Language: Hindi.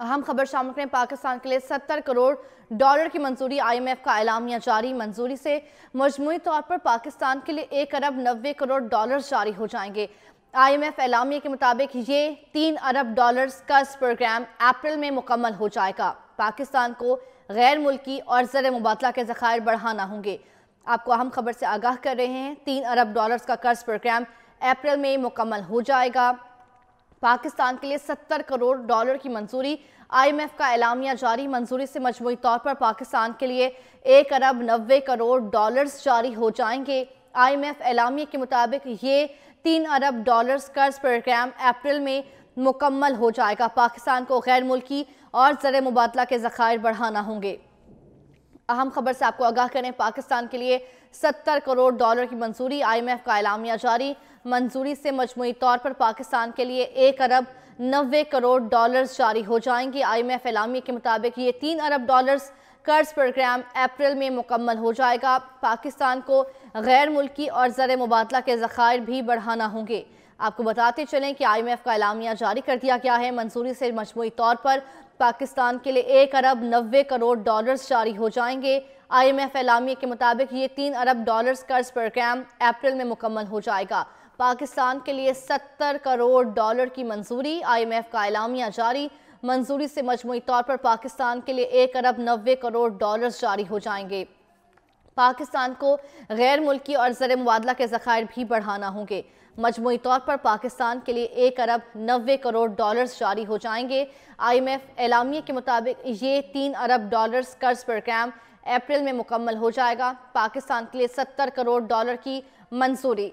अहम खबर शामिल करें पाकिस्तान के लिए 70 करोड़ डॉलर की मंजूरी आईएमएफ का एलामिया जारी मंजूरी से मजमू तौर पर पाकिस्तान के लिए एक अरब नब्बे करोड़ डॉलर जारी हो जाएंगे आईएमएफ एलामिया के मुताबिक ये तीन अरब डॉलर्स कर्ज प्रोग्राम अप्रैल में मुकम्मल हो जाएगा पाकिस्तान को गैर मुल्की और जर मुबादला के जखायर बढ़ाना होंगे आपको अहम खबर से आगाह कर रहे हैं तीन अरब डॉलर्स का कर्ज प्रोग्राम अप्रैल में मुकम्मल हो जाएगा पाकिस्तान के लिए 70 करोड़ डॉलर की मंजूरी आईएमएफ का एलामिया जारी मंजूरी से मजमू तौर पर पाकिस्तान के लिए एक अरब नब्बे करोड़ डॉलर्स जारी हो जाएंगे आईएमएफ एलामिया के मुताबिक ये तीन अरब डॉलर्स कर्ज प्रोग्राम अप्रैल में मुकम्मल हो जाएगा पाकिस्तान को गैर मुल्की और जर मुबादला के जखायर बढ़ाना होंगे अहम खबर से आपको आगाह करें पाकिस्तान के लिए 70 करोड़ डॉलर की मंजूरी आईएमएफ का एलामिया जारी मंजूरी से मजमू तौर पर पाकिस्तान के लिए एक अरब नबे करोड़ डॉलर्स जारी हो जाएंगे आईएमएफ एम के मुताबिक ये तीन अरब डॉलर्स कर्ज प्रोग्राम अप्रैल में मुकम्मल हो जाएगा पाकिस्तान को गैर मुल्की और ज़र मुबादला के ज़खायर भी बढ़ाना होंगे आपको बताते चलें कि आईएमएफ का एलामिया जारी कर दिया गया है मंजूरी से मजमू तौर पर पाकिस्तान के लिए एक अरब नब्बे करोड़ डॉलर्स जारी हो जाएंगे आईएमएफ एम के मुताबिक ये तीन अरब डॉलर्स कर्ज प्रोग्राम अप्रैल में मुकम्मल हो जाएगा पाकिस्तान के लिए सत्तर करोड़ डॉलर की मंजूरी आई का एलामिया जारी मंजूरी से मजमू तौर पर पाकिस्तान के लिए एक अरब नब्बे करोड़ डॉलर्स जारी हो जाएंगे पाकिस्तान को गैर मुल्की और ज़र मुबादला के ज़खायर भी बढ़ाना होंगे मजमू तौर पर पाकिस्तान के लिए एक अरब नबे करोड़ डॉलर्स जारी हो जाएंगे आई एम एफ एलामिया के मुताबिक ये तीन अरब डॉलर्स कर्ज प्रोग्राम अप्रैल में मुकम्मल हो जाएगा पाकिस्तान के लिए सत्तर करोड़ डॉलर की मंजूरी